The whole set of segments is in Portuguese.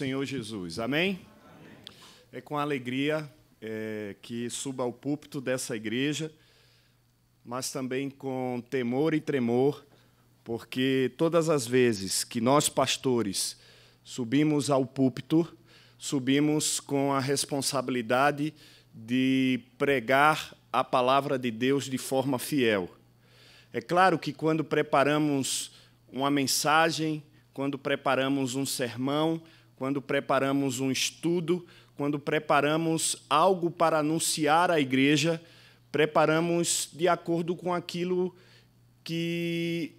Senhor Jesus. Amém? Amém? É com alegria é, que suba ao púlpito dessa igreja, mas também com temor e tremor, porque todas as vezes que nós, pastores, subimos ao púlpito, subimos com a responsabilidade de pregar a palavra de Deus de forma fiel. É claro que quando preparamos uma mensagem, quando preparamos um sermão, quando preparamos um estudo, quando preparamos algo para anunciar à igreja, preparamos de acordo com aquilo que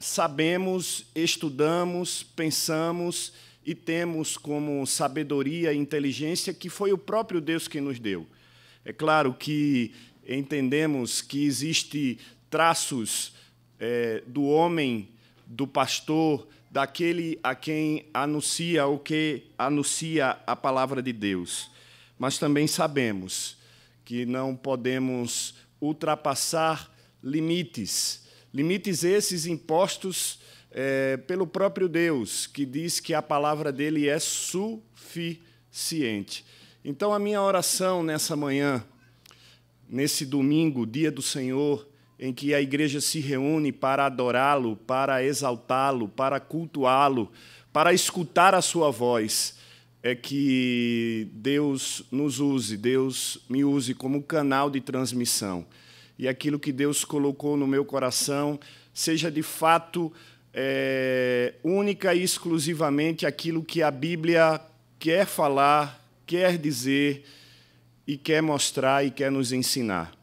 sabemos, estudamos, pensamos e temos como sabedoria e inteligência que foi o próprio Deus que nos deu. É claro que entendemos que existe traços é, do homem, do pastor, daquele a quem anuncia o que anuncia a palavra de Deus. Mas também sabemos que não podemos ultrapassar limites, limites esses impostos é, pelo próprio Deus, que diz que a palavra dele é suficiente. Então, a minha oração nessa manhã, nesse domingo, dia do Senhor, em que a igreja se reúne para adorá-lo, para exaltá-lo, para cultuá-lo, para escutar a sua voz. É que Deus nos use, Deus me use como canal de transmissão. E aquilo que Deus colocou no meu coração seja de fato é, única e exclusivamente aquilo que a Bíblia quer falar, quer dizer e quer mostrar e quer nos ensinar.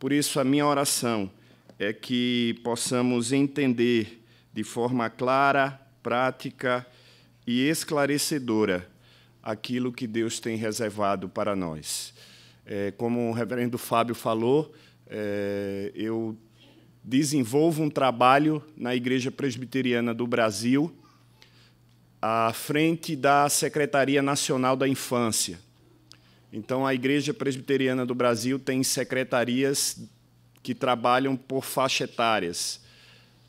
Por isso, a minha oração é que possamos entender de forma clara, prática e esclarecedora aquilo que Deus tem reservado para nós. É, como o reverendo Fábio falou, é, eu desenvolvo um trabalho na Igreja Presbiteriana do Brasil, à frente da Secretaria Nacional da Infância. Então, a Igreja Presbiteriana do Brasil tem secretarias que trabalham por faixa etárias.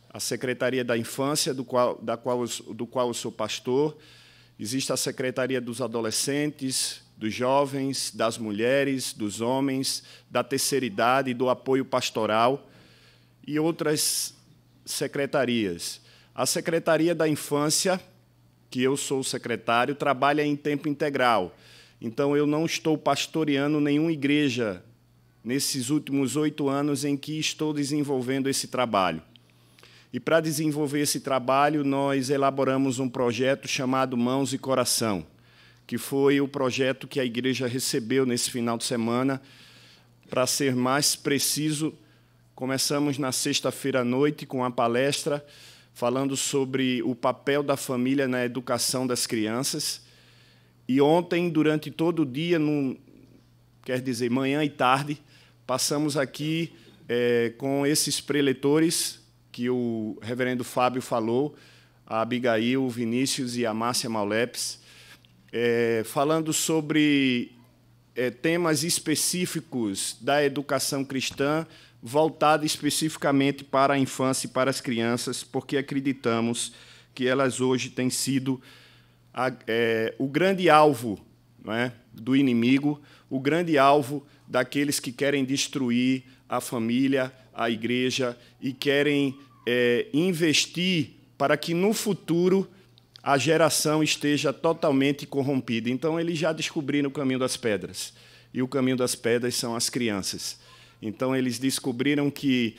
A Secretaria da Infância, do qual, da qual, do qual eu sou pastor, existe a Secretaria dos Adolescentes, dos Jovens, das Mulheres, dos Homens, da Terceira Idade, do Apoio Pastoral e outras secretarias. A Secretaria da Infância, que eu sou secretário, trabalha em tempo integral. Então, eu não estou pastoreando nenhuma igreja nesses últimos oito anos em que estou desenvolvendo esse trabalho. E para desenvolver esse trabalho, nós elaboramos um projeto chamado Mãos e Coração, que foi o projeto que a igreja recebeu nesse final de semana. Para ser mais preciso, começamos na sexta-feira à noite com a palestra falando sobre o papel da família na educação das crianças. E ontem, durante todo o dia, num, quer dizer, manhã e tarde, passamos aqui é, com esses preletores que o reverendo Fábio falou, a Abigail, Vinícius e a Márcia Maulepes, é, falando sobre é, temas específicos da educação cristã, voltada especificamente para a infância e para as crianças, porque acreditamos que elas hoje têm sido a, é, o grande alvo é, do inimigo, o grande alvo daqueles que querem destruir a família, a igreja e querem é, investir para que no futuro a geração esteja totalmente corrompida. Então, eles já descobriram o caminho das pedras. E o caminho das pedras são as crianças. Então, eles descobriram que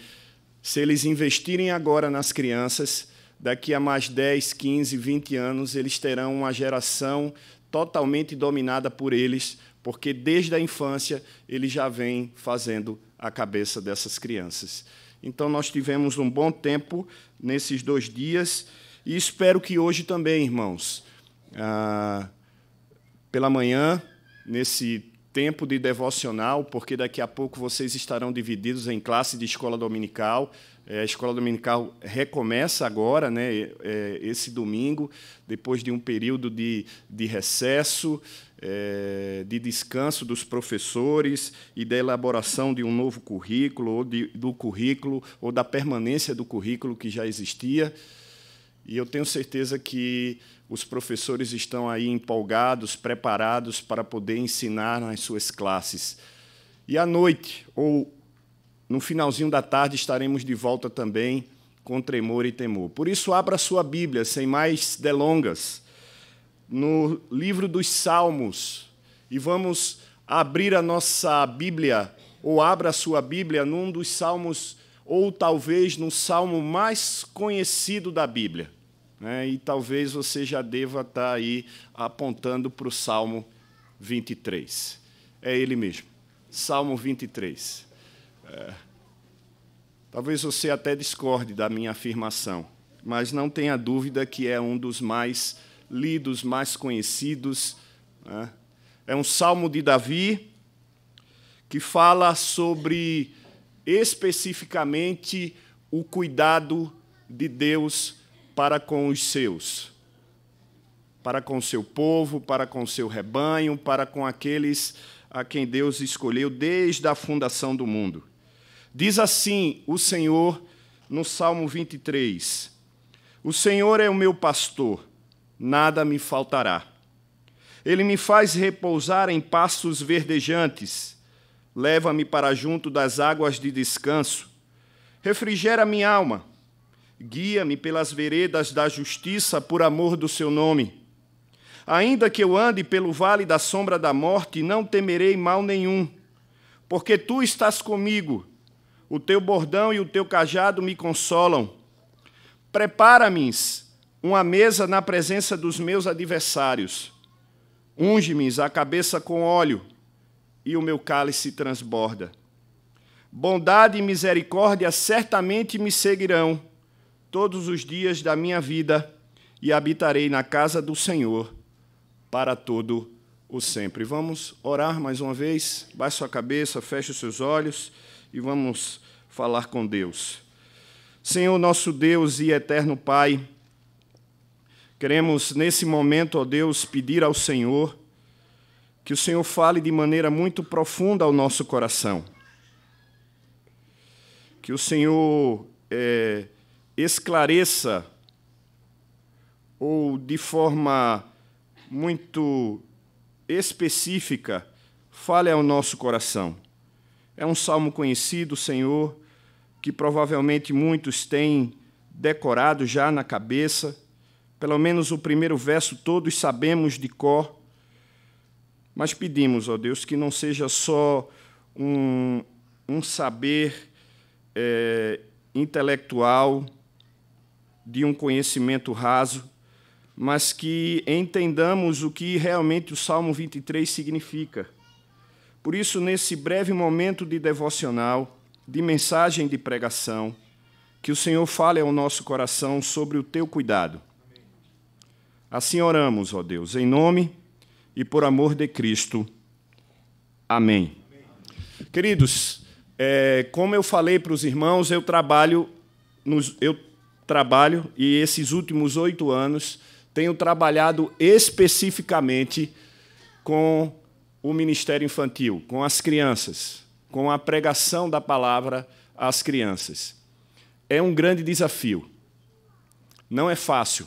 se eles investirem agora nas crianças, daqui a mais 10, 15, 20 anos, eles terão uma geração totalmente dominada por eles, porque desde a infância ele já vem fazendo a cabeça dessas crianças. Então, nós tivemos um bom tempo nesses dois dias e espero que hoje também, irmãos, ah, pela manhã, nesse tempo de devocional, porque daqui a pouco vocês estarão divididos em classe de escola dominical. É, a escola dominical recomeça agora, né, é, é, esse domingo, depois de um período de, de recesso, é, de descanso dos professores e da elaboração de um novo currículo, ou de, do currículo, ou da permanência do currículo que já existia. E eu tenho certeza que os professores estão aí empolgados, preparados para poder ensinar nas suas classes. E à noite, ou no finalzinho da tarde estaremos de volta também com tremor e temor. Por isso, abra sua Bíblia, sem mais delongas, no livro dos Salmos, e vamos abrir a nossa Bíblia, ou abra a sua Bíblia num dos Salmos, ou talvez no salmo mais conhecido da Bíblia. Né? E talvez você já deva estar tá aí apontando para o Salmo 23. É ele mesmo, Salmo 23. É. talvez você até discorde da minha afirmação, mas não tenha dúvida que é um dos mais lidos, mais conhecidos. Né? É um salmo de Davi que fala sobre especificamente o cuidado de Deus para com os seus, para com seu povo, para com seu rebanho, para com aqueles a quem Deus escolheu desde a fundação do mundo. Diz assim o Senhor no Salmo 23: O Senhor é o meu pastor, nada me faltará. Ele me faz repousar em pastos verdejantes, leva-me para junto das águas de descanso, refrigera minha alma, guia-me pelas veredas da justiça por amor do seu nome. Ainda que eu ande pelo vale da sombra da morte, não temerei mal nenhum, porque tu estás comigo o teu bordão e o teu cajado me consolam. Prepara-me uma mesa na presença dos meus adversários. Unge-me a cabeça com óleo, e o meu cálice transborda. Bondade e misericórdia certamente me seguirão todos os dias da minha vida e habitarei na casa do Senhor para todo o sempre. Vamos orar mais uma vez. Baixe sua cabeça, feche os seus olhos e vamos falar com Deus. Senhor, nosso Deus e eterno Pai, queremos nesse momento, ó Deus, pedir ao Senhor que o Senhor fale de maneira muito profunda ao nosso coração. Que o Senhor é, esclareça ou de forma muito específica fale ao nosso coração. É um salmo conhecido, Senhor, que provavelmente muitos têm decorado já na cabeça, pelo menos o primeiro verso todos sabemos de cor, mas pedimos, ó Deus, que não seja só um, um saber é, intelectual, de um conhecimento raso, mas que entendamos o que realmente o Salmo 23 significa. Por isso, nesse breve momento de devocional, de mensagem de pregação, que o Senhor fale ao nosso coração sobre o teu cuidado. Assim oramos, ó Deus, em nome e por amor de Cristo. Amém. Queridos, é, como eu falei para os irmãos, eu trabalho, nos, eu trabalho e esses últimos oito anos tenho trabalhado especificamente com o Ministério Infantil, com as crianças com a pregação da palavra às crianças. É um grande desafio. Não é fácil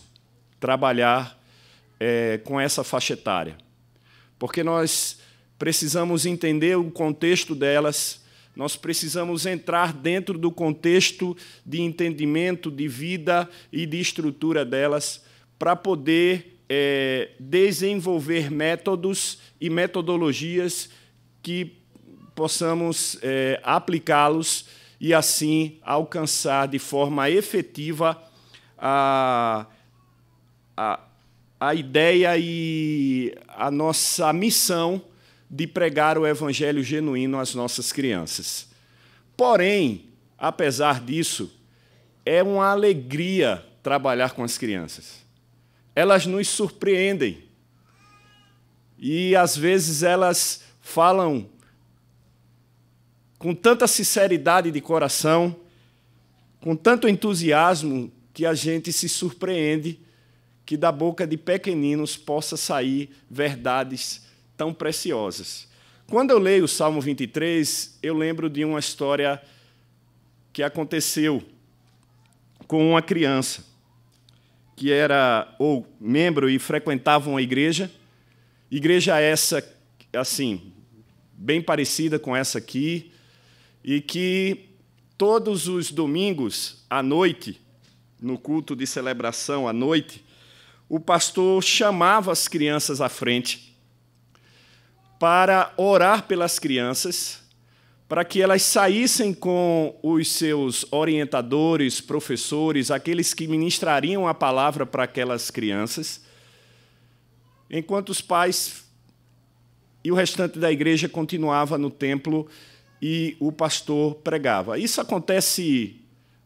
trabalhar é, com essa faixa etária, porque nós precisamos entender o contexto delas, nós precisamos entrar dentro do contexto de entendimento, de vida e de estrutura delas, para poder é, desenvolver métodos e metodologias que possamos é, aplicá-los e assim alcançar de forma efetiva a, a, a ideia e a nossa missão de pregar o evangelho genuíno às nossas crianças. Porém, apesar disso, é uma alegria trabalhar com as crianças. Elas nos surpreendem. E às vezes elas falam com tanta sinceridade de coração, com tanto entusiasmo, que a gente se surpreende que da boca de pequeninos possa sair verdades tão preciosas. Quando eu leio o Salmo 23, eu lembro de uma história que aconteceu com uma criança que era ou membro e frequentava uma igreja, igreja essa assim, bem parecida com essa aqui, e que todos os domingos à noite, no culto de celebração à noite, o pastor chamava as crianças à frente para orar pelas crianças, para que elas saíssem com os seus orientadores, professores, aqueles que ministrariam a palavra para aquelas crianças, enquanto os pais e o restante da igreja continuava no templo e o pastor pregava. Isso acontece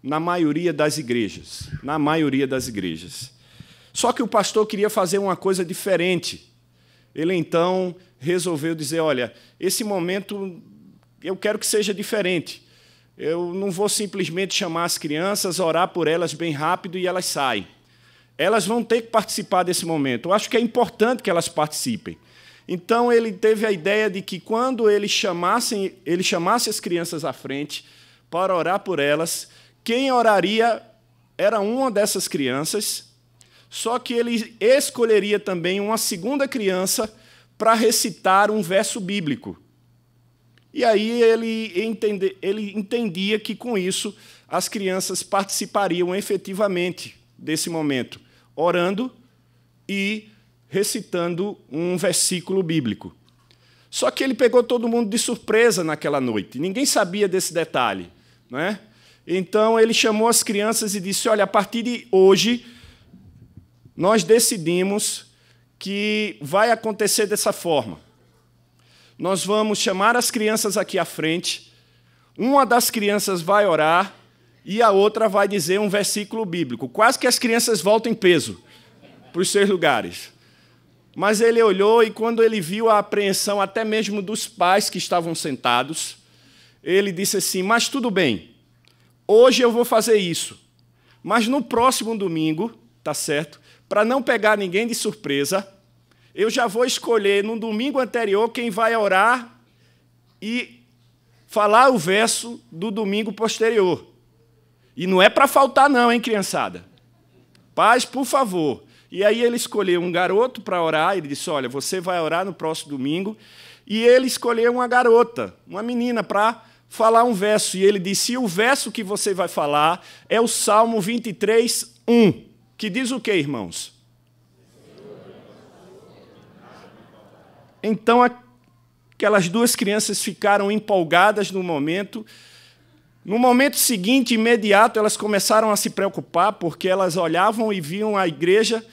na maioria das igrejas, na maioria das igrejas. Só que o pastor queria fazer uma coisa diferente. Ele então resolveu dizer: olha, esse momento eu quero que seja diferente. Eu não vou simplesmente chamar as crianças, orar por elas bem rápido e elas saem. Elas vão ter que participar desse momento. Eu acho que é importante que elas participem. Então ele teve a ideia de que quando ele chamasse, ele chamasse as crianças à frente para orar por elas, quem oraria era uma dessas crianças, só que ele escolheria também uma segunda criança para recitar um verso bíblico. E aí ele, entende, ele entendia que com isso as crianças participariam efetivamente desse momento, orando e recitando um versículo bíblico. Só que ele pegou todo mundo de surpresa naquela noite. Ninguém sabia desse detalhe, né? Então ele chamou as crianças e disse: "Olha, a partir de hoje nós decidimos que vai acontecer dessa forma. Nós vamos chamar as crianças aqui à frente. Uma das crianças vai orar e a outra vai dizer um versículo bíblico. Quase que as crianças voltam em peso para os seus lugares. Mas ele olhou e, quando ele viu a apreensão até mesmo dos pais que estavam sentados, ele disse assim: Mas tudo bem, hoje eu vou fazer isso, mas no próximo domingo, tá certo? Para não pegar ninguém de surpresa, eu já vou escolher no domingo anterior quem vai orar e falar o verso do domingo posterior. E não é para faltar, não, hein, criançada? Paz, por favor, e aí ele escolheu um garoto para orar, ele disse: Olha, você vai orar no próximo domingo. E ele escolheu uma garota, uma menina, para falar um verso. E ele disse: e o verso que você vai falar é o Salmo 23, 1, que diz o que, irmãos? Então aquelas duas crianças ficaram empolgadas no momento no momento seguinte, imediato, elas começaram a se preocupar porque elas olhavam e viam a igreja,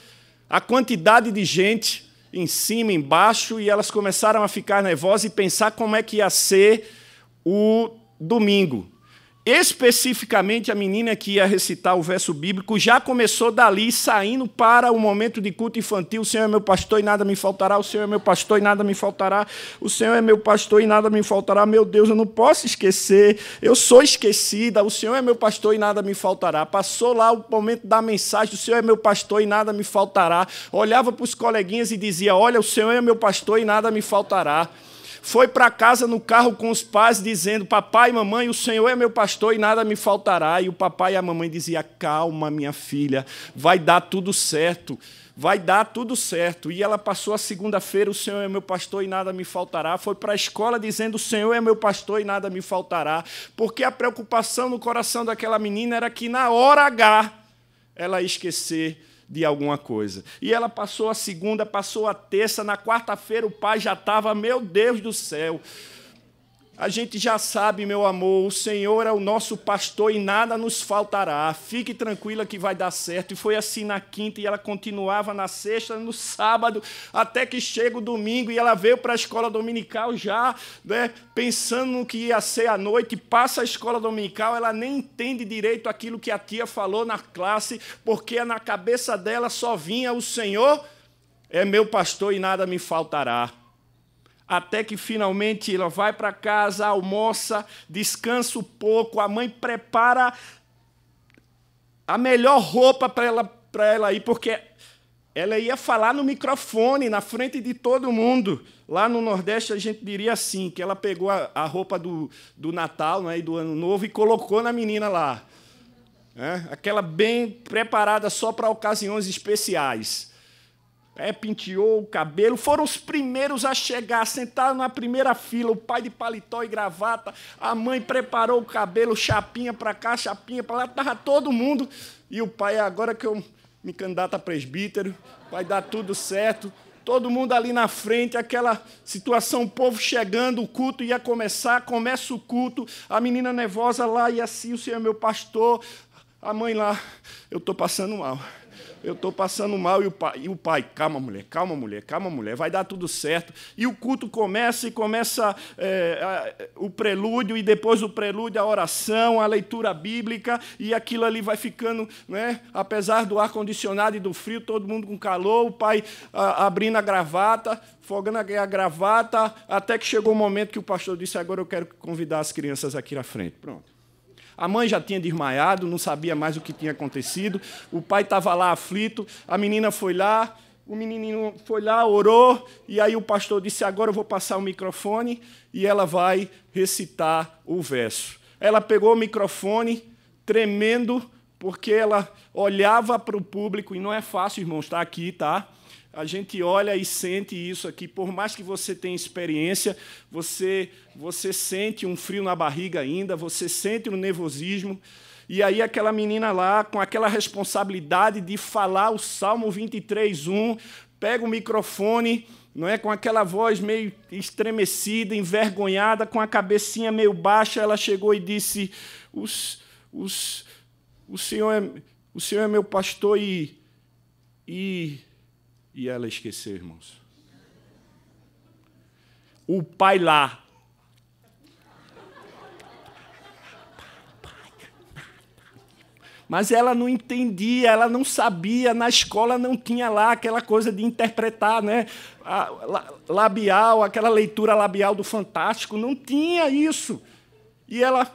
a quantidade de gente em cima, embaixo, e elas começaram a ficar nervosas e pensar como é que ia ser o domingo especificamente a menina que ia recitar o verso bíblico, já começou dali saindo para o momento de culto infantil. O Senhor é meu pastor e nada me faltará. O Senhor é meu pastor e nada me faltará. O Senhor é meu pastor e nada me faltará. Meu Deus, eu não posso esquecer. Eu sou esquecida. O Senhor é meu pastor e nada me faltará. Passou lá o momento da mensagem. O Senhor é meu pastor e nada me faltará. Olhava para os coleguinhas e dizia: Olha, o Senhor é meu pastor e nada me faltará foi para casa no carro com os pais, dizendo: Papai, mamãe, o Senhor é meu pastor e nada me faltará. E o papai e a mamãe diziam: Calma, minha filha, vai dar tudo certo vai dar tudo certo. E ela passou a segunda-feira, o Senhor é meu pastor e nada me faltará. Foi para a escola dizendo, o Senhor é meu pastor e nada me faltará. Porque a preocupação no coração daquela menina era que na hora H ela esquecer de alguma coisa. E ela passou a segunda, passou a terça, na quarta-feira o pai já estava, meu Deus do céu. A gente já sabe, meu amor, o Senhor é o nosso pastor e nada nos faltará. Fique tranquila que vai dar certo. E foi assim na quinta, e ela continuava na sexta, no sábado, até que chega o domingo, e ela veio para a escola dominical já, né, pensando no que ia ser à noite, passa a escola dominical, ela nem entende direito aquilo que a tia falou na classe, porque na cabeça dela só vinha o Senhor é meu pastor e nada me faltará até que finalmente ela vai para casa, almoça, descansa um pouco, a mãe prepara a melhor roupa para ela para ela ir, porque ela ia falar no microfone, na frente de todo mundo. Lá no Nordeste a gente diria assim, que ela pegou a, a roupa do, do Natal né, e do Ano Novo e colocou na menina lá. É, aquela bem preparada só para ocasiões especiais é, penteou o cabelo, foram os primeiros a chegar, sentaram na primeira fila, o pai de paletó e gravata, a mãe preparou o cabelo, chapinha para cá, chapinha para lá, estava todo mundo. E o pai, agora que eu me candidato a presbítero, vai dar tudo certo. Todo mundo ali na frente, aquela situação, o povo chegando, o culto ia começar, começa o culto, a menina nervosa lá, e assim, o senhor é meu pastor, a mãe lá, eu estou passando mal eu estou passando mal. E o, pai, e o pai, calma, mulher, calma, mulher, calma, mulher, vai dar tudo certo. E o culto começa e começa é, a, o prelúdio, e depois o prelúdio, a oração, a leitura bíblica, e aquilo ali vai ficando, né, apesar do ar-condicionado e do frio, todo mundo com calor, o pai a, abrindo a gravata, fogando a gravata, até que chegou o momento que o pastor disse: agora eu quero convidar as crianças aqui na frente. Pronto. A mãe já tinha desmaiado, não sabia mais o que tinha acontecido. O pai estava lá aflito. A menina foi lá, o menininho foi lá, orou, e aí o pastor disse: Agora eu vou passar o microfone e ela vai recitar o verso. Ela pegou o microfone, tremendo, porque ela olhava para o público, e não é fácil, irmão, estar tá aqui, tá? a gente olha e sente isso aqui. Por mais que você tenha experiência, você, você sente um frio na barriga ainda, você sente um nervosismo. E aí aquela menina lá, com aquela responsabilidade de falar o Salmo 23.1, pega o microfone, não é com aquela voz meio estremecida, envergonhada, com a cabecinha meio baixa, ela chegou e disse, os, os, o, senhor é, o Senhor é meu pastor e... e e ela esqueceu, irmãos. O pai lá. Mas ela não entendia, ela não sabia, na escola não tinha lá aquela coisa de interpretar, né? A, labial, aquela leitura labial do Fantástico, não tinha isso. E ela.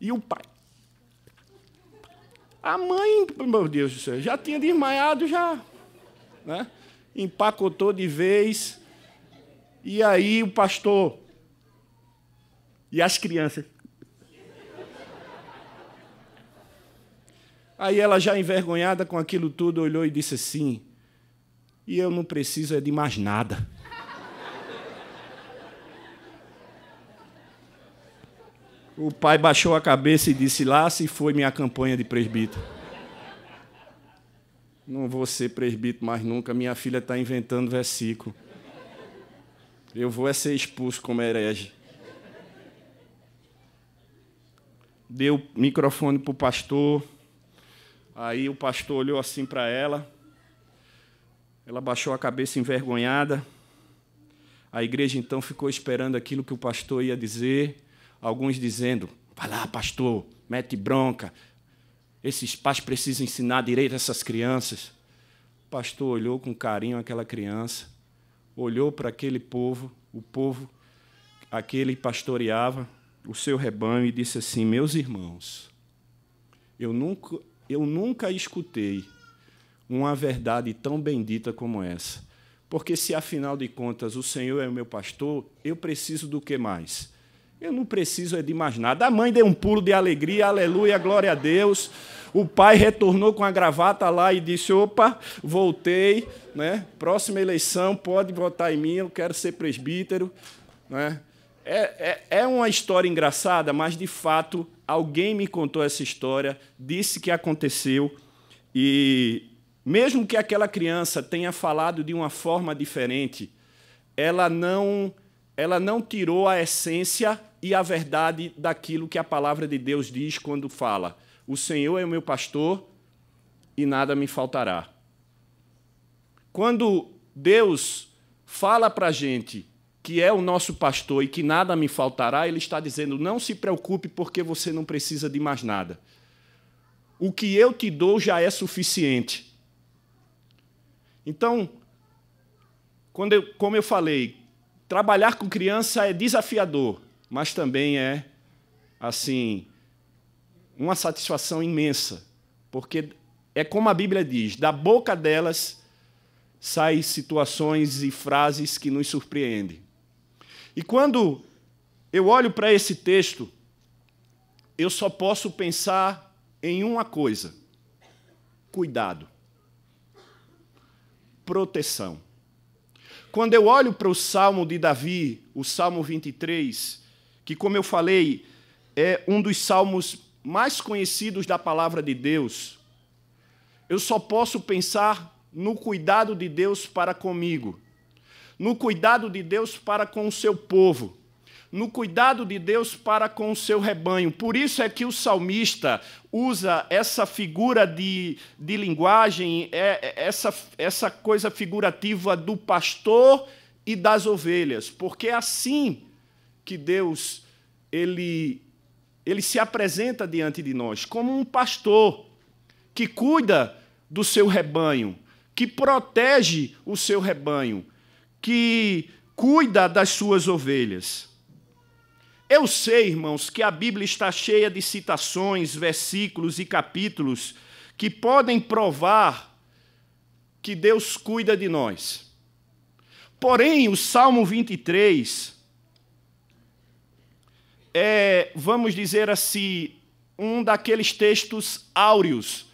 E o pai. A mãe, meu Deus do céu, já tinha desmaiado, já né? empacotou de vez. E aí o pastor e as crianças. Aí ela já envergonhada com aquilo tudo olhou e disse assim: "E eu não preciso é de mais nada". O pai baixou a cabeça e disse: "Lá se foi minha campanha de presbítero". Não vou ser presbítero mais nunca, minha filha está inventando versículo. Eu vou é ser expulso como herege. Deu o microfone para o pastor. Aí o pastor olhou assim para ela. Ela baixou a cabeça envergonhada. A igreja então ficou esperando aquilo que o pastor ia dizer. Alguns dizendo: Vai lá, pastor, mete bronca, esses pais precisam ensinar direito a essas crianças. O pastor olhou com carinho aquela criança, olhou para aquele povo, o povo a que ele pastoreava, o seu rebanho, e disse assim: Meus irmãos, eu nunca, eu nunca escutei uma verdade tão bendita como essa. Porque se afinal de contas o Senhor é o meu pastor, eu preciso do que mais? Eu não preciso é de mais nada. A mãe deu um pulo de alegria, aleluia, glória a Deus. O pai retornou com a gravata lá e disse: opa, voltei, né? próxima eleição, pode votar em mim, eu quero ser presbítero. Né? É, é, é, uma história engraçada, mas de fato alguém me contou essa história, disse que aconteceu e mesmo que aquela criança tenha falado de uma forma diferente, ela não ela não tirou a essência e a verdade daquilo que a palavra de Deus diz quando fala: O Senhor é o meu pastor e nada me faltará. Quando Deus fala para a gente que é o nosso pastor e que nada me faltará, Ele está dizendo: não se preocupe, porque você não precisa de mais nada. O que eu te dou já é suficiente. Então, quando eu, como eu falei, trabalhar com criança é desafiador, mas também é, assim, uma satisfação imensa, porque é como a Bíblia diz: da boca delas saem situações e frases que nos surpreendem. E quando eu olho para esse texto, eu só posso pensar em uma coisa: cuidado, proteção. Quando eu olho para o Salmo de Davi, o Salmo 23, que, como eu falei, é um dos salmos mais conhecidos da palavra de Deus, eu só posso pensar no cuidado de Deus para comigo, no cuidado de Deus para com o seu povo, no cuidado de Deus para com o seu rebanho. Por isso é que o salmista usa essa figura de, de linguagem, é, é essa, essa coisa figurativa do pastor e das ovelhas, porque assim que Deus ele ele se apresenta diante de nós como um pastor que cuida do seu rebanho, que protege o seu rebanho, que cuida das suas ovelhas. Eu sei, irmãos, que a Bíblia está cheia de citações, versículos e capítulos que podem provar que Deus cuida de nós. Porém, o Salmo 23 é, vamos dizer assim, um daqueles textos áureos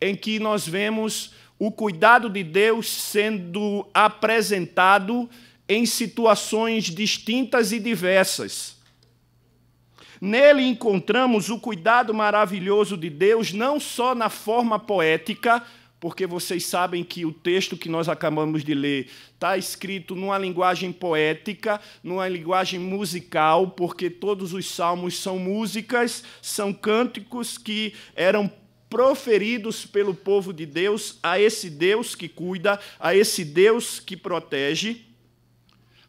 em que nós vemos o cuidado de Deus sendo apresentado em situações distintas e diversas. Nele encontramos o cuidado maravilhoso de Deus não só na forma poética, porque vocês sabem que o texto que nós acabamos de ler está escrito numa linguagem poética, numa linguagem musical, porque todos os salmos são músicas, são cânticos que eram proferidos pelo povo de Deus a esse Deus que cuida, a esse Deus que protege.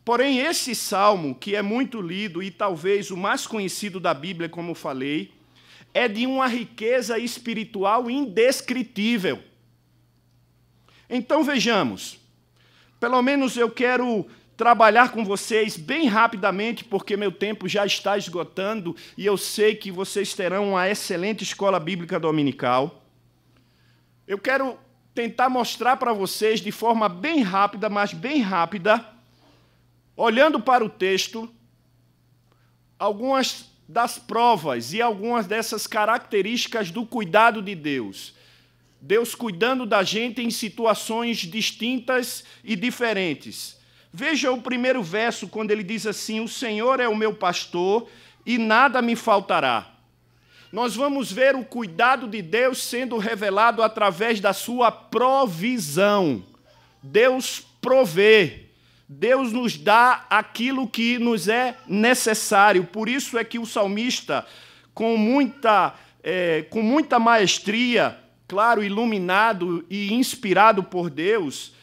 Porém, esse salmo, que é muito lido e talvez o mais conhecido da Bíblia, como falei, é de uma riqueza espiritual indescritível. Então vejamos. Pelo menos eu quero trabalhar com vocês bem rapidamente, porque meu tempo já está esgotando e eu sei que vocês terão uma excelente escola bíblica dominical. Eu quero tentar mostrar para vocês de forma bem rápida, mas bem rápida, olhando para o texto, algumas das provas e algumas dessas características do cuidado de Deus. Deus cuidando da gente em situações distintas e diferentes. Veja o primeiro verso, quando ele diz assim: O Senhor é o meu pastor e nada me faltará. Nós vamos ver o cuidado de Deus sendo revelado através da sua provisão. Deus provê. Deus nos dá aquilo que nos é necessário. Por isso é que o salmista, com muita, é, com muita maestria, claro, iluminado e inspirado por Deus,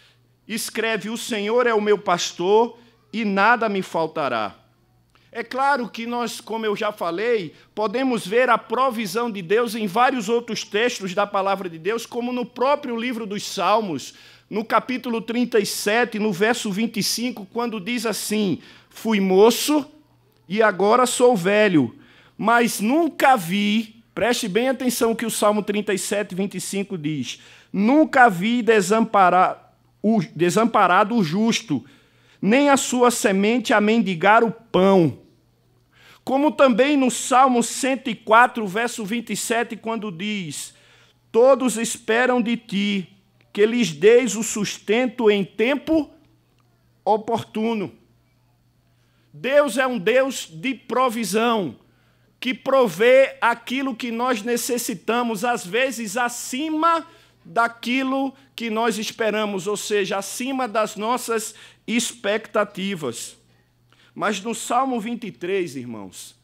escreve: O Senhor é o meu pastor e nada me faltará. É claro que nós, como eu já falei, podemos ver a provisão de Deus em vários outros textos da palavra de Deus, como no próprio livro dos Salmos, no capítulo 37, no verso 25, quando diz assim: Fui moço e agora sou velho, mas nunca vi Preste bem atenção que o Salmo 37, 25 diz: Nunca vi desamparado o, desamparado o justo, nem a sua semente a mendigar o pão. Como também no Salmo 104, verso 27, quando diz: Todos esperam de ti que lhes deis o sustento em tempo oportuno. Deus é um Deus de provisão que provê aquilo que nós necessitamos, às vezes acima daquilo que nós esperamos, ou seja, acima das nossas expectativas. Mas no Salmo 23, irmãos,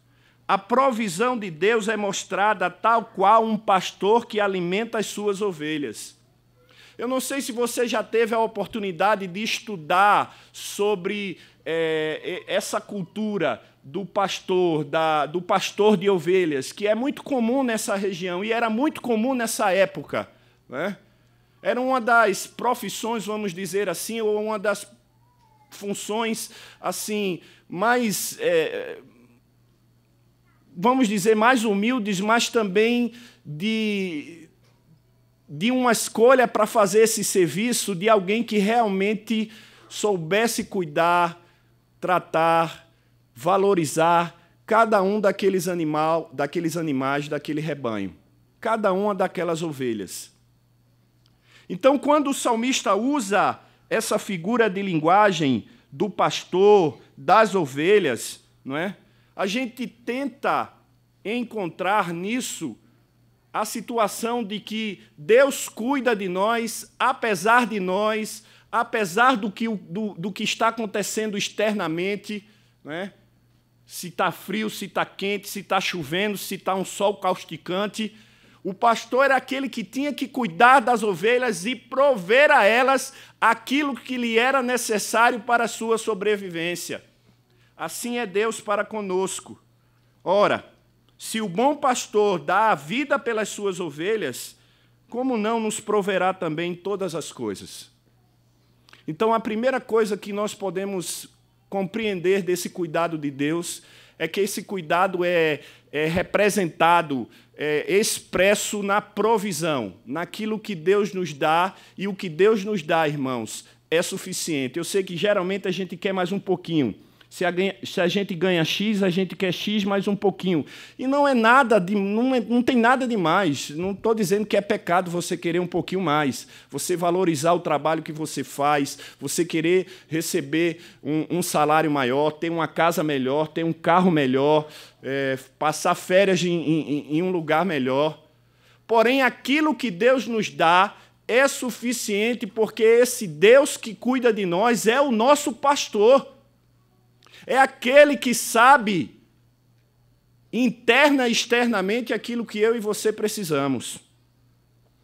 a provisão de Deus é mostrada tal qual um pastor que alimenta as suas ovelhas. Eu não sei se você já teve a oportunidade de estudar sobre é, essa cultura do pastor, da, do pastor de ovelhas, que é muito comum nessa região e era muito comum nessa época. Né? Era uma das profissões, vamos dizer assim, ou uma das funções assim mais é, vamos dizer mais humildes, mas também de de uma escolha para fazer esse serviço de alguém que realmente soubesse cuidar, tratar, valorizar cada um daqueles animal, daqueles animais, daquele rebanho, cada uma daquelas ovelhas. Então, quando o salmista usa essa figura de linguagem do pastor, das ovelhas, não é? A gente tenta encontrar nisso a situação de que Deus cuida de nós, apesar de nós, apesar do que, do, do que está acontecendo externamente, né? se está frio, se está quente, se está chovendo, se está um sol causticante. O pastor era aquele que tinha que cuidar das ovelhas e prover a elas aquilo que lhe era necessário para a sua sobrevivência. Assim é Deus para conosco. Ora, se o bom pastor dá a vida pelas suas ovelhas, como não nos proverá também todas as coisas? Então, a primeira coisa que nós podemos compreender desse cuidado de Deus é que esse cuidado é, é representado, é expresso na provisão, naquilo que Deus nos dá, e o que Deus nos dá, irmãos, é suficiente. Eu sei que geralmente a gente quer mais um pouquinho. Se a, ganha, se a, gente ganha X, a gente quer X mais um pouquinho. E não é nada de. Não, é, não tem nada de mais. Não estou dizendo que é pecado você querer um pouquinho mais. Você valorizar o trabalho que você faz, você querer receber um, um salário maior, ter uma casa melhor, ter um carro melhor, é, passar férias em, em, em um lugar melhor. Porém, aquilo que Deus nos dá é suficiente porque esse Deus que cuida de nós é o nosso pastor é aquele que sabe interna e externamente aquilo que eu e você precisamos.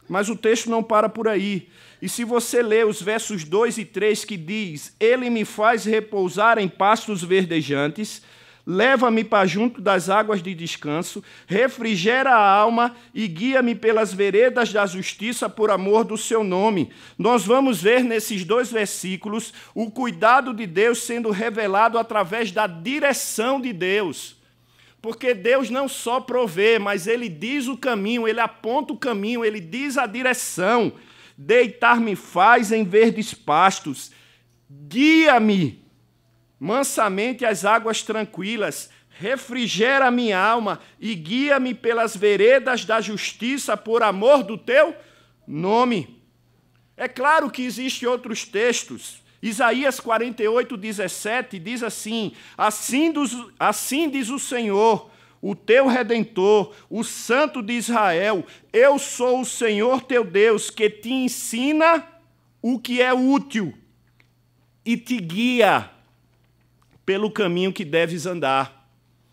Mas o texto não para por aí. E se você lê os versos 2 e 3 que diz: Ele me faz repousar em pastos verdejantes Leva-me para junto das águas de descanso, refrigera a alma e guia-me pelas veredas da justiça por amor do seu nome. Nós vamos ver nesses dois versículos o cuidado de Deus sendo revelado através da direção de Deus. Porque Deus não só provê, mas ele diz o caminho, ele aponta o caminho, ele diz a direção. Deitar-me faz em verdes pastos, guia-me mansamente as águas tranquilas, refrigera minha alma e guia-me pelas veredas da justiça por amor do teu nome. É claro que existem outros textos. Isaías 48, 17 diz assim: Assim, dos, assim diz o Senhor, o teu redentor, o Santo de Israel, eu sou o Senhor teu Deus que te ensina o que é útil e te guia pelo caminho que deves andar.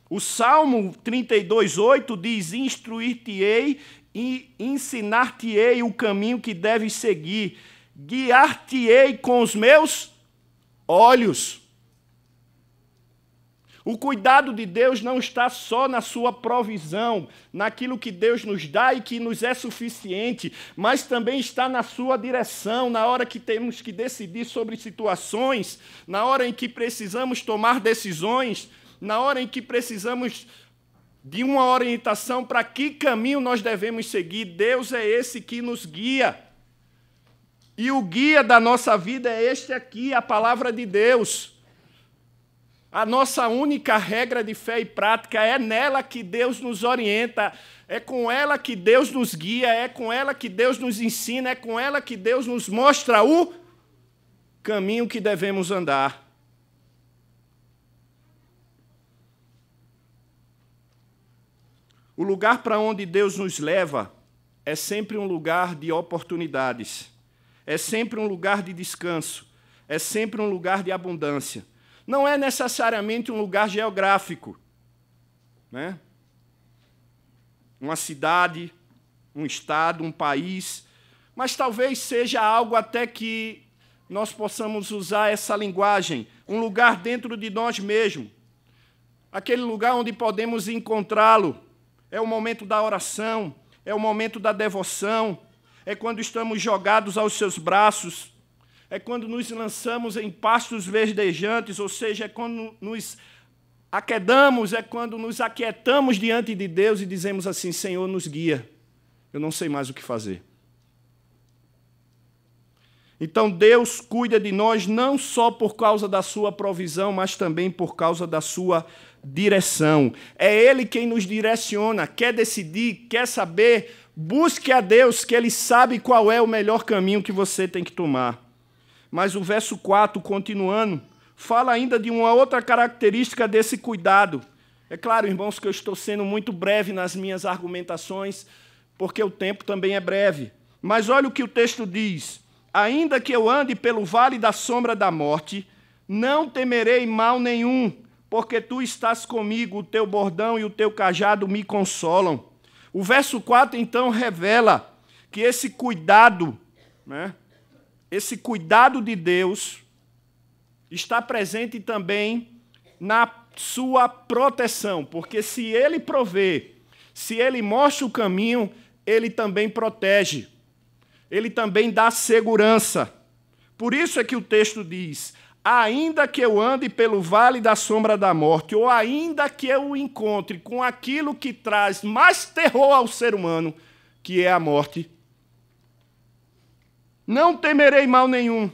O Salmo 32:8 diz: Instruir-te-ei e ensinar-te-ei o caminho que deves seguir, guiar-te-ei com os meus olhos. O cuidado de Deus não está só na sua provisão, naquilo que Deus nos dá e que nos é suficiente, mas também está na sua direção, na hora que temos que decidir sobre situações, na hora em que precisamos tomar decisões, na hora em que precisamos de uma orientação para que caminho nós devemos seguir. Deus é esse que nos guia. E o guia da nossa vida é este aqui, a palavra de Deus. A nossa única regra de fé e prática é nela que Deus nos orienta, é com ela que Deus nos guia, é com ela que Deus nos ensina, é com ela que Deus nos mostra o caminho que devemos andar. O lugar para onde Deus nos leva é sempre um lugar de oportunidades, é sempre um lugar de descanso, é sempre um lugar de abundância não é necessariamente um lugar geográfico, né? uma cidade, um estado, um país, mas talvez seja algo até que nós possamos usar essa linguagem, um lugar dentro de nós mesmos, aquele lugar onde podemos encontrá-lo. É o momento da oração, é o momento da devoção, é quando estamos jogados aos seus braços é quando nos lançamos em pastos verdejantes, ou seja, é quando nos aquedamos, é quando nos aquietamos diante de Deus e dizemos assim: Senhor, nos guia, eu não sei mais o que fazer. Então Deus cuida de nós não só por causa da sua provisão, mas também por causa da sua direção. É Ele quem nos direciona, quer decidir, quer saber. Busque a Deus, que Ele sabe qual é o melhor caminho que você tem que tomar. Mas o verso 4, continuando, fala ainda de uma outra característica desse cuidado. É claro, irmãos, que eu estou sendo muito breve nas minhas argumentações, porque o tempo também é breve. Mas olha o que o texto diz: Ainda que eu ande pelo vale da sombra da morte, não temerei mal nenhum, porque tu estás comigo, o teu bordão e o teu cajado me consolam. O verso 4 então revela que esse cuidado, né, esse cuidado de Deus está presente também na sua proteção, porque se ele provê, se ele mostra o caminho, ele também protege, ele também dá segurança. Por isso é que o texto diz: ainda que eu ande pelo vale da sombra da morte, ou ainda que eu o encontre com aquilo que traz mais terror ao ser humano, que é a morte, não temerei mal nenhum,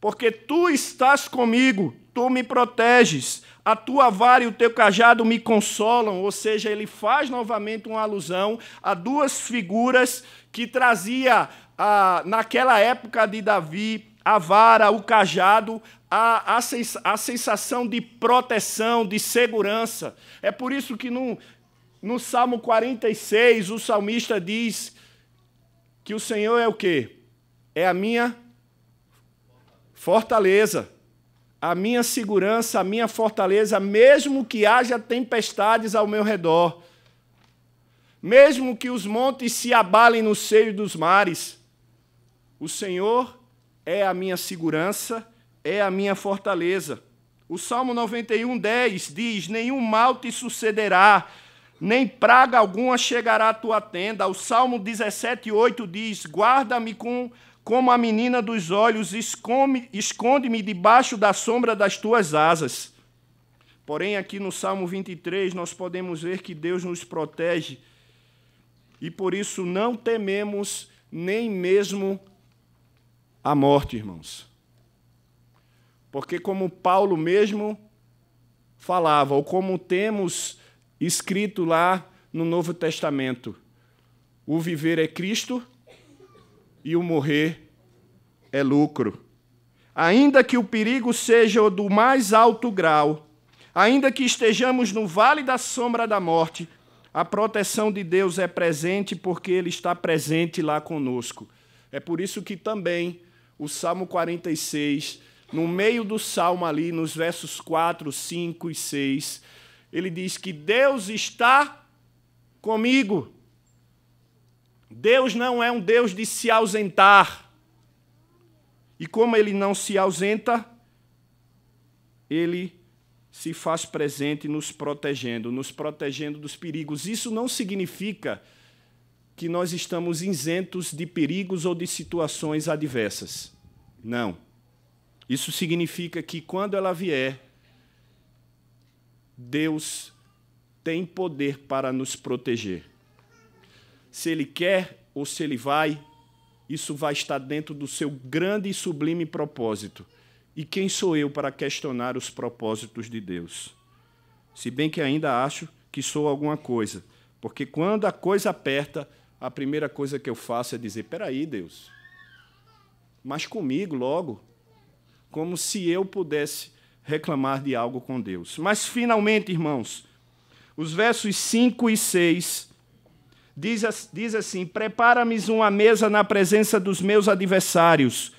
porque tu estás comigo, tu me proteges, a tua vara e o teu cajado me consolam. Ou seja, ele faz novamente uma alusão a duas figuras que trazia ah, naquela época de Davi a vara, o cajado, a, a, sensação de proteção, de segurança. É por isso que no, no Salmo 46 o salmista diz que o Senhor é o quê? é a minha fortaleza, a minha segurança, a minha fortaleza, mesmo que haja tempestades ao meu redor, mesmo que os montes se abalem no seio dos mares, o Senhor é a minha segurança, é a minha fortaleza. O Salmo 91, 10 diz: Nenhum mal te sucederá, nem praga alguma chegará à tua tenda. O Salmo 17, 8 diz: Guarda-me com como a menina dos olhos, esconde-me debaixo da sombra das tuas asas. Porém, aqui no Salmo 23, nós podemos ver que Deus nos protege e por isso não tememos nem mesmo a morte, irmãos. Porque, como Paulo mesmo falava, ou como temos escrito lá no Novo Testamento, o viver é Cristo e o morrer é lucro. Ainda que o perigo seja do mais alto grau, ainda que estejamos no vale da sombra da morte, a proteção de Deus é presente porque Ele está presente lá conosco. É por isso que também o Salmo 46, no meio do salmo ali, nos versos 4, 5 e 6, ele diz que Deus está comigo. Deus não é um Deus de se ausentar. E como ele não se ausenta, ele se faz presente nos protegendo, nos protegendo dos perigos. Isso não significa que nós estamos isentos de perigos ou de situações adversas. Não. Isso significa que quando ela vier, Deus tem poder para nos proteger se ele quer ou se ele vai, isso vai estar dentro do seu grande e sublime propósito. E quem sou eu para questionar os propósitos de Deus? Se bem que ainda acho que sou alguma coisa, porque quando a coisa aperta, a primeira coisa que eu faço é dizer: peraí, Deus, mas comigo logo. Como se eu pudesse reclamar de algo com Deus. Mas finalmente, irmãos, os versos 5 e 6 Diz, diz assim: Prepara-me uma mesa na presença dos meus adversários,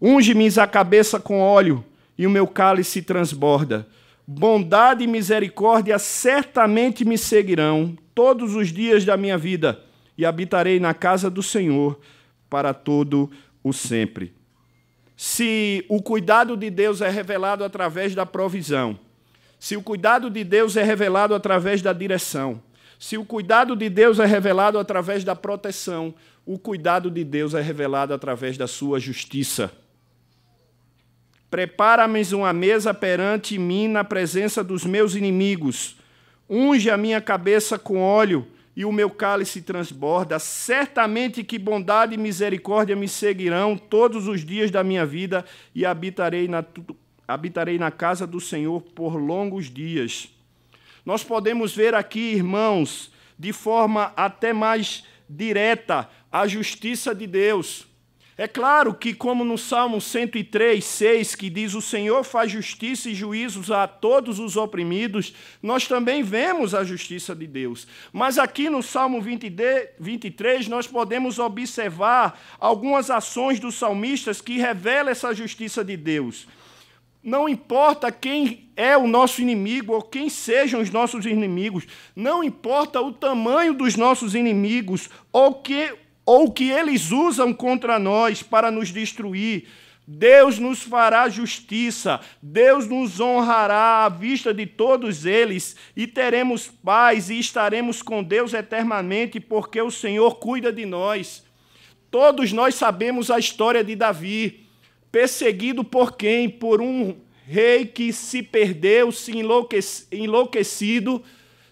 unge-me a cabeça com óleo, e o meu cálice transborda. Bondade e misericórdia certamente me seguirão todos os dias da minha vida, e habitarei na casa do Senhor para todo o sempre. Se o cuidado de Deus é revelado através da provisão, se o cuidado de Deus é revelado através da direção, se o cuidado de Deus é revelado através da proteção, o cuidado de Deus é revelado através da sua justiça. Prepara-me uma mesa perante mim na presença dos meus inimigos. Unge a minha cabeça com óleo e o meu cálice transborda. Certamente que bondade e misericórdia me seguirão todos os dias da minha vida e habitarei na, habitarei na casa do Senhor por longos dias. Nós podemos ver aqui, irmãos, de forma até mais direta, a justiça de Deus. É claro que, como no Salmo 103, 6, que diz: O Senhor faz justiça e juízos a todos os oprimidos, nós também vemos a justiça de Deus. Mas aqui no Salmo 20, 23, nós podemos observar algumas ações dos salmistas que revelam essa justiça de Deus. Não importa quem é o nosso inimigo ou quem sejam os nossos inimigos, não importa o tamanho dos nossos inimigos ou que ou que eles usam contra nós para nos destruir, Deus nos fará justiça, Deus nos honrará à vista de todos eles, e teremos paz e estaremos com Deus eternamente, porque o Senhor cuida de nós. Todos nós sabemos a história de Davi. Perseguido por quem? Por um rei que se perdeu, se enlouquecido,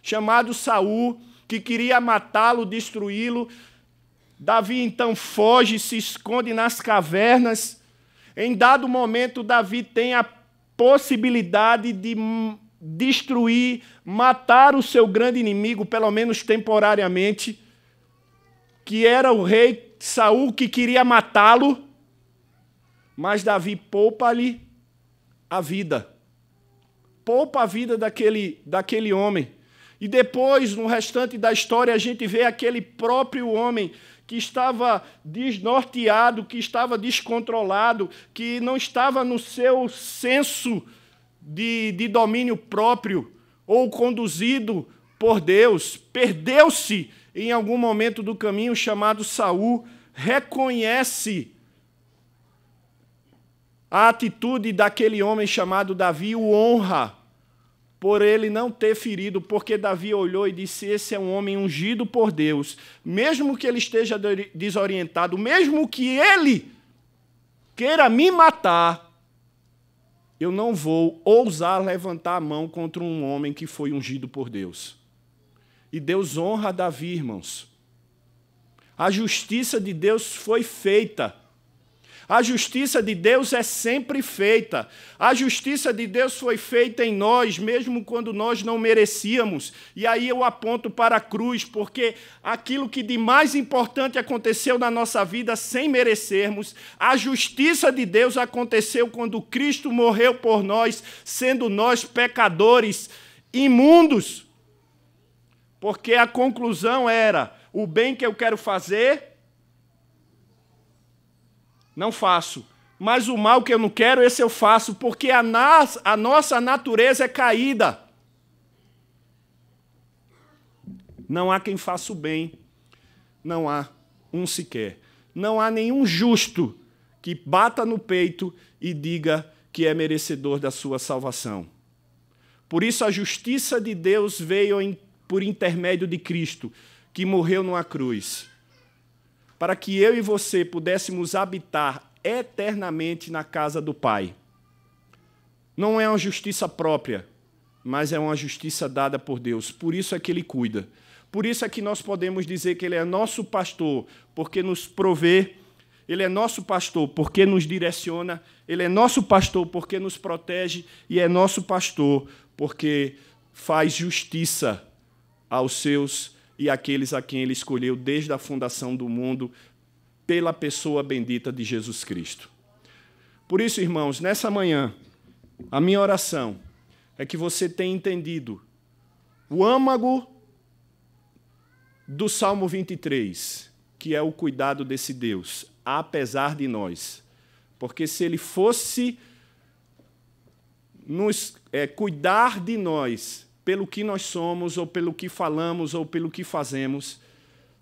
chamado Saul, que queria matá-lo, destruí-lo. Davi então foge, se esconde nas cavernas. Em dado momento, Davi tem a possibilidade de destruir, matar o seu grande inimigo, pelo menos temporariamente, que era o rei Saul que queria matá-lo. Mas Davi poupa-lhe a vida. Poupa a vida daquele, daquele homem. E depois, no restante da história, a gente vê aquele próprio homem que estava desnorteado, que estava descontrolado, que não estava no seu senso de, de domínio próprio ou conduzido por Deus, perdeu-se em algum momento do caminho chamado Saul, reconhece a atitude daquele homem chamado Davi o honra por ele não ter ferido, porque Davi olhou e disse: Esse é um homem ungido por Deus. Mesmo que ele esteja desorientado, mesmo que ele queira me matar, eu não vou ousar levantar a mão contra um homem que foi ungido por Deus. E Deus honra Davi, irmãos. A justiça de Deus foi feita. A justiça de Deus é sempre feita. A justiça de Deus foi feita em nós, mesmo quando nós não merecíamos. E aí eu aponto para a cruz, porque aquilo que de mais importante aconteceu na nossa vida sem merecermos, a justiça de Deus aconteceu quando Cristo morreu por nós, sendo nós pecadores imundos. Porque a conclusão era: o bem que eu quero fazer, não faço. Mas o mal que eu não quero, esse eu faço, porque a, nas, a nossa natureza é caída. Não há quem faça o bem, não há um sequer. Não há nenhum justo que bata no peito e diga que é merecedor da sua salvação. Por isso a justiça de Deus veio em, por intermédio de Cristo, que morreu numa cruz para que eu e você pudéssemos habitar eternamente na casa do Pai. Não é uma justiça própria, mas é uma justiça dada por Deus. Por isso é que Ele cuida. Por isso é que nós podemos dizer que Ele é nosso pastor, porque nos provê. Ele é nosso pastor porque nos direciona, ele é nosso pastor porque nos protege e é nosso pastor porque faz justiça aos seus e aqueles a quem ele escolheu desde a fundação do mundo pela pessoa bendita de Jesus Cristo. Por isso, irmãos, nessa manhã, a minha oração é que você tenha entendido o âmago do Salmo 23, que é o cuidado desse Deus, apesar de nós. Porque se ele fosse nos é, cuidar de nós, pelo que nós somos, ou pelo que falamos, ou pelo que fazemos,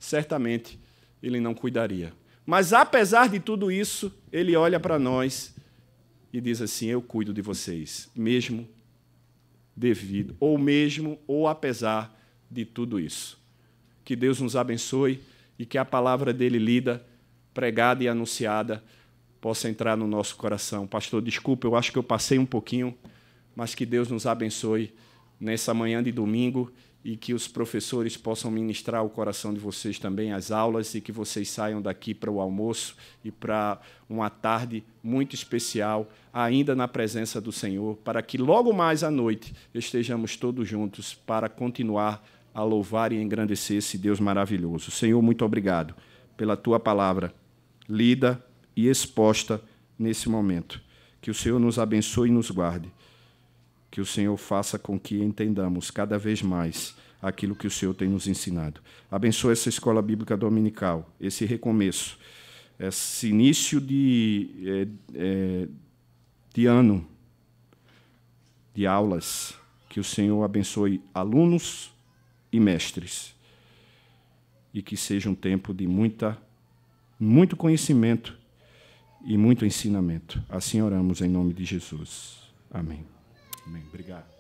certamente ele não cuidaria. Mas apesar de tudo isso, ele olha para nós e diz assim: Eu cuido de vocês, mesmo devido, ou mesmo, ou apesar de tudo isso. Que Deus nos abençoe e que a palavra dele lida, pregada e anunciada possa entrar no nosso coração. Pastor, desculpa, eu acho que eu passei um pouquinho, mas que Deus nos abençoe nessa manhã de domingo e que os professores possam ministrar o coração de vocês também as aulas e que vocês saiam daqui para o almoço e para uma tarde muito especial, ainda na presença do Senhor, para que logo mais à noite estejamos todos juntos para continuar a louvar e engrandecer esse Deus maravilhoso. Senhor, muito obrigado pela tua palavra lida e exposta nesse momento. Que o Senhor nos abençoe e nos guarde que o Senhor faça com que entendamos cada vez mais aquilo que o Senhor tem nos ensinado. Abençoe essa escola bíblica dominical, esse recomeço, esse início de, é, de ano de aulas. Que o Senhor abençoe alunos e mestres. E que seja um tempo de muita, muito conhecimento e muito ensinamento. Assim oramos em nome de Jesus. Amém. Amém. Obrigado.